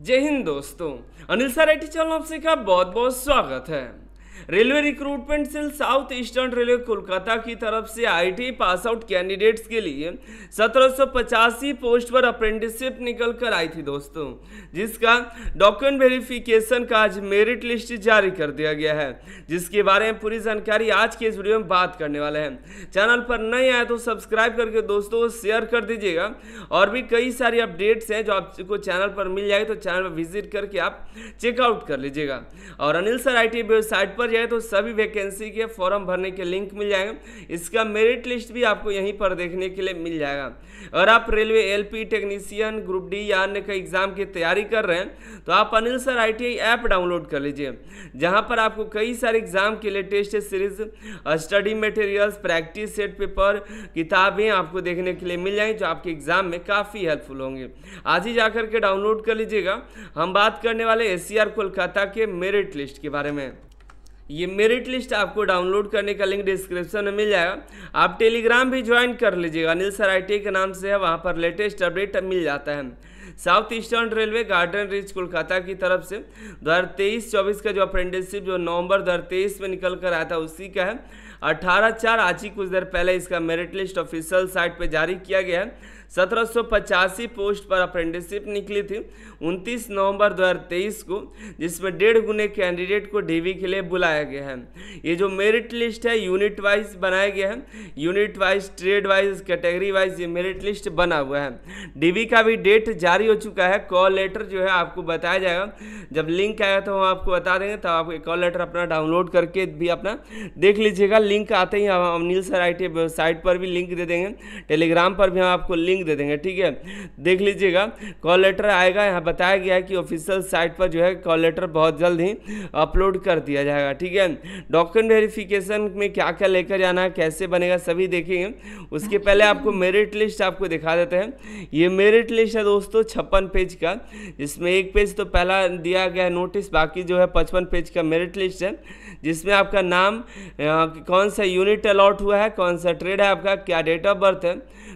जय हिंद दोस्तों Anil T channel आप सभी का बहुत बहुत स्वागत है railway recruitment cell south eastern railway Kolkata की तरफ से आईटी पास आउट कैंडिडेट्स के लिए सत्रह पोस्ट पर अप्रेंटिसशिप निकल कर आई थी दोस्तों जिसका डॉक्यूमेंट वेरिफिकेशन का आज मेरिट लिस्ट जारी कर दिया गया है जिसके बारे में पूरी जानकारी आज के इस वीडियो में बात करने वाले हैं चैनल पर नए आए तो सब्सक्राइब करके दोस्तों शेयर कर दीजिएगा और भी कई सारी अपडेट्स हैं जो आपको चैनल पर मिल जाएगी तो चैनल पर विजिट करके आप चेकआउट कर लीजिएगा और अनिल सर आई वेबसाइट पर पर जाए तो सभी वैकेंसी के फॉर्म भरने के लिंक मिल जाएंगे इसका मेरिट लिस्ट भी आपको यहीं पर देखने के लिए मिल जाएगा अगर आप railway LP technician group D या अन्य का एग्जाम की तैयारी कर रहे हैं तो आप अनिल सर आई ऐप डाउनलोड कर लीजिए जहाँ पर आपको कई सारे एग्जाम के लिए test series study materials practice set paper किताबें आपको देखने के लिए मिल जाएंगी जो आपके एग्जाम में काफ़ी हेल्पफुल होंगे आज ही जाकर के डाउनलोड कर लीजिएगा हम बात करने वाले एस कोलकाता के मेरिट लिस्ट के बारे में ये मेरिट लिस्ट आपको डाउनलोड करने का लिंक डिस्क्रिप्शन में मिल जाएगा आप टेलीग्राम भी ज्वाइन कर लीजिएगा अनिल सर आई के नाम से है वहाँ पर लेटेस्ट अपडेट मिल जाता है south eastern railway garden reach Kolkata की तरफ से दो हज़ार तेईस चौबीस का जो अप्रेंटिसशिप जो नवंबर दो हज़ार तेईस में निकल कर आया था उसी का है अट्ठारह चार आज ही कुछ देर पहले इसका मेरिट लिस्ट ऑफिशियल साइट पर जारी किया गया है सत्रह पोस्ट पर अप्रेंटिसशिप निकली थी 29 नवंबर 2023 को जिसमें डेढ़ गुने कैंडिडेट को डीवी के लिए बुलाया गया है ये जो मेरिट लिस्ट है यूनिट वाइज बनाया गया है unit wise trade wise category wise ये मेरिट लिस्ट बना हुआ है डी का भी डेट जारी हो चुका है कॉल लेटर जो है आपको बताया जाएगा जब लिंक आया तो हम आपको बता देंगे तब आप कॉल लेटर अपना डाउनलोड करके भी अपना देख लीजिएगा लिंक आते ही हम नील सर आई वेबसाइट पर भी लिंक दे देंगे टेलीग्राम पर भी हम आपको लिंक लिंक दे देंगे ठीक है देख लीजिएगा कॉल लेटर आएगा यहाँ बताया गया है कि ऑफिशियल साइट पर जो है कॉल लेटर बहुत जल्द ही अपलोड कर दिया जाएगा ठीक है डॉक्यूमेंट वेरिफिकेशन में क्या क्या लेकर जाना है कैसे बनेगा सभी देखेंगे उसके पहले आपको मेरिट लिस्ट आपको दिखा देते हैं ये मेरिट लिस्ट है दोस्तों छप्पन पेज का जिसमें एक पेज तो पहला दिया गया नोटिस बाकी जो है पचपन पेज का मेरिट लिस्ट है जिसमें आपका नाम कौन सा यूनिट अलॉट हुआ है कौन सा ट्रेड है आपका क्या डेट ऑफ बर्थ है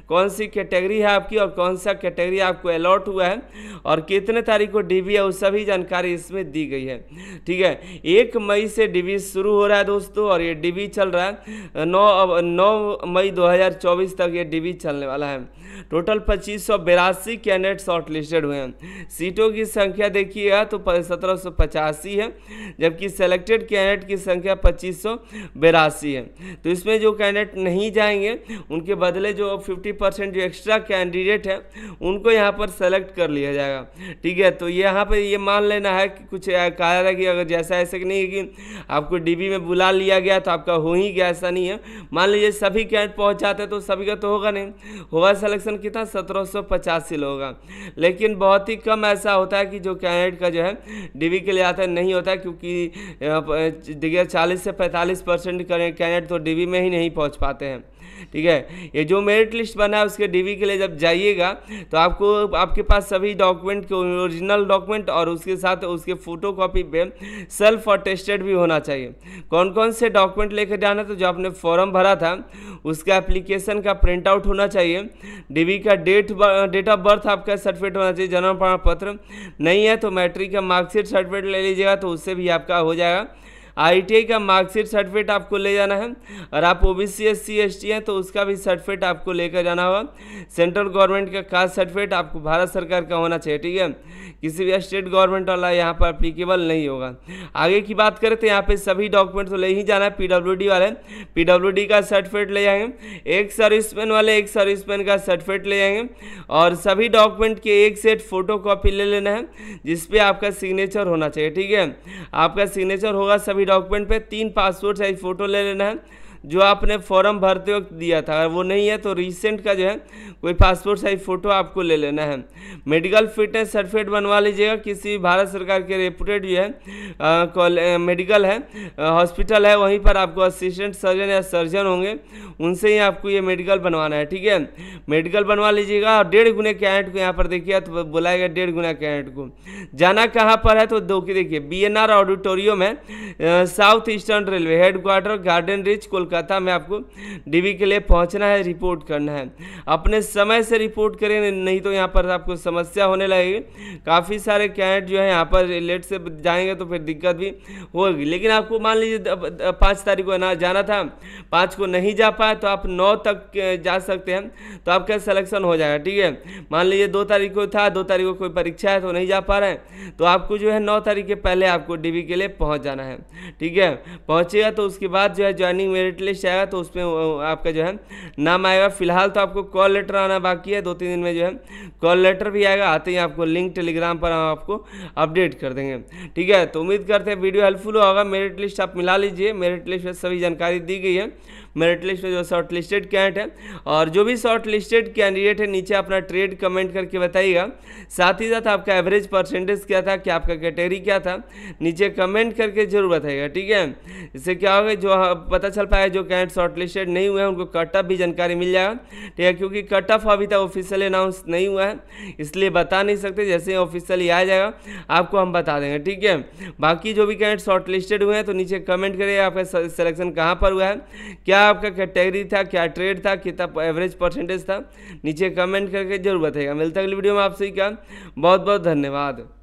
कौन सी कैटेगरी कैटेगरी है आपकी और कौन सा कैटेगरी आपको अलॉट हुआ है और कितने तारीख को डीबी है वो सभी जानकारी इसमें दी गई है ठीक है एक मई से डीबी शुरू हो रहा है दोस्तों और ये डीबी चल रहा है नौ नौ मई 2024 तक ये डीबी चलने वाला है टोटल पच्चीस सौ बिरासी कैंडिडेट शॉर्टलिस्टेड हुए हैं सीटों की संख्या देखिएगा तो सत्रह सौ पचासी है जबकि सेलेक्टेड कैंडिडेट की संख्या पच्चीस सौ बिरासी है तो इसमें जो कैंडिडेट नहीं जाएंगे उनके बदले जो फिफ्टी परसेंट जो एक्स्ट्रा कैंडिडेट हैं उनको यहाँ पर सेलेक्ट कर लिया जाएगा ठीक है तो यहाँ पर ये मान लेना है कि कुछ कहा जा रहा है कि अगर जैसा ऐसे कि नहीं है कि आपको डीबी में बुला लिया गया तो आपका हो ही गया ऐसा नहीं है मान लीजिए सभी कैंड पहुँच जाते तो सभी का तो होगा नहीं होगा सलेक्शन कितना सत्रह सौ पचासी लोग लेकिन बहुत ही कम ऐसा होता है कि जो कैंडिडेट का जो है डीबी के लिए आता है नहीं होता है क्योंकि देखिए चालीस से पैंतालीस परसेंट कैंडिडेट तो डीबी में ही नहीं पहुँच पाते हैं ठीक है ये जो मेरिट लिस्ट बना है उसके डीवी के लिए जब जाइएगा तो आपको आपके पास सभी डॉक्यूमेंट के ओरिजिनल डॉक्यूमेंट और उसके साथ उसके फोटो कॉपी पे सेल्फ अटेस्टेड भी होना चाहिए कौन कौन से डॉक्यूमेंट लेकर जाना तो जो आपने फॉर्म भरा था उसका एप्लीकेशन का प्रिंट आउट होना चाहिए डीवी का डेट डेट ऑफ बर्थ आपका सर्टिफिकेट होना चाहिए जन्म प्रमाण पत्र नहीं है तो मैट्रिक का मार्कशीट सर्टिफिकेट ले लीजिएगा तो उससे भी आपका हो जाएगा आई का मार्कशीट सर्टिफिकेट आपको ले जाना है और आप O B C S C S T हैं तो उसका भी सर्टिफिकेट आपको लेकर जाना होगा सेंट्रल गवर्नमेंट का कास्ट सर्टिफिकेट आपको भारत सरकार का होना चाहिए ठीक है किसी भी स्टेट गवर्नमेंट वाला यहाँ पर अप्लीकेबल नहीं होगा आगे की बात करें तो यहाँ पे सभी डॉक्यूमेंट तो ले ही जाना है पी वाले पी का सर्टिफिकेट ले जाएंगे एक सर्विसमैन वाले एक सर्विसमैन का सर्टिफिकेट ले जाएंगे और सभी डॉक्यूमेंट के एक सेट फोटो ले लेना है जिसपे आपका सिग्नेचर होना चाहिए ठीक है आपका सिग्नेचर होगा सभी भी डॉक्यूमेंट पे तीन पासपोर्ट साइज फ़ोटो ले लेना है जो आपने फॉर्म भरते वक्त दिया था अगर वो नहीं है तो रिसेंट का जो है कोई पासपोर्ट साइज फ़ोटो आपको ले लेना है मेडिकल फिटनेस सर्टिफिकेट बनवा लीजिएगा किसी भारत सरकार के रेपुटेड जो है मेडिकल है हॉस्पिटल है वहीं पर आपको असिस्टेंट सर्जन या सर्जन होंगे उनसे ही आपको ये मेडिकल बनवाना है ठीक है मेडिकल बनवा लीजिएगा और डेढ़ गुने कैंट को यहाँ पर देखिए तो बुलाएगा डेढ़ गुना कैंट को जाना कहाँ पर है तो दो देखिए बी ऑडिटोरियम है south eastern railway headquarter garden reach Kolkata था मैं आपको डीवी के लिए पहुंचना है रिपोर्ट करना है अपने समय से रिपोर्ट करें नहीं तो यहाँ पर आपको समस्या होने लगेगी काफ़ी सारे कैंडिडेट जो है यहाँ पर लेट से जाएंगे तो फिर दिक्कत भी होगी लेकिन आपको मान लीजिए पाँच तारीख को ना जाना था पाँच को नहीं जा पाए तो आप नौ तक जा सकते हैं तो आपका सलेक्शन हो जाएगा ठीक है मान लीजिए दो तारीख को था दो तारीख को कोई परीक्षा है तो नहीं जा पा रहे हैं तो आपको जो है नौ तारीख के पहले आपको डीवी के लिए पहुँच जाना है ठीक है पहुंचेगा तो उसके बाद जो है ज्वाइनिंग मेरिट वेट लिस्ट आएगा तो उसमें आपका जो है नाम आएगा फिलहाल तो आपको कॉल लेटर आना बाकी है दो तीन दिन में जो है कॉल लेटर भी आएगा आते ही आपको लिंक टेलीग्राम पर हम आपको अपडेट कर देंगे ठीक है तो उम्मीद करते हैं वीडियो हेल्पफुल होगा मेरिट लिस्ट आप मिला लीजिए मेरिट लिस्ट में सभी जानकारी दी गई है मेरिट लिस्ट में जो शॉर्ट लिस्टेड कैंडिडेट है और जो भी शॉर्ट लिस्टेड कैंडिडेट है नीचे अपना ट्रेड कमेंट करके बताइएगा साथ ही साथ आपका एवरेज परसेंटेज क्या था क्या आपका कैटेगरी क्या था नीचे कमेंट करके जरूर बताइएगा ठीक है इससे क्या होगा जो हाँ, पता चल पाएगा जो कैंडिडेट शॉर्ट लिस्टेड नहीं हुए हैं उनको कट ऑफ भी जानकारी मिल जाएगा ठीक है क्योंकि कट ऑफ अभी तक ऑफिशियल अनाउंस नहीं हुआ है इसलिए बता नहीं सकते जैसे ऑफिशियली आ जाएगा आपको हम बता देंगे ठीक है बाकी जो भी कैंडिडेट शॉर्ट लिस्टेड हुए हैं तो नीचे कमेंट करिए आपका सिलेक्शन कहाँ पर हुआ है क्या क्या आपका कैटेगरी था क्या ट्रेड था कितना एवरेज परसेंटेज था नीचे कमेंट करके जरूर बताइएगा मिलता है अगली वीडियो में आपसे क्या बहुत बहुत धन्यवाद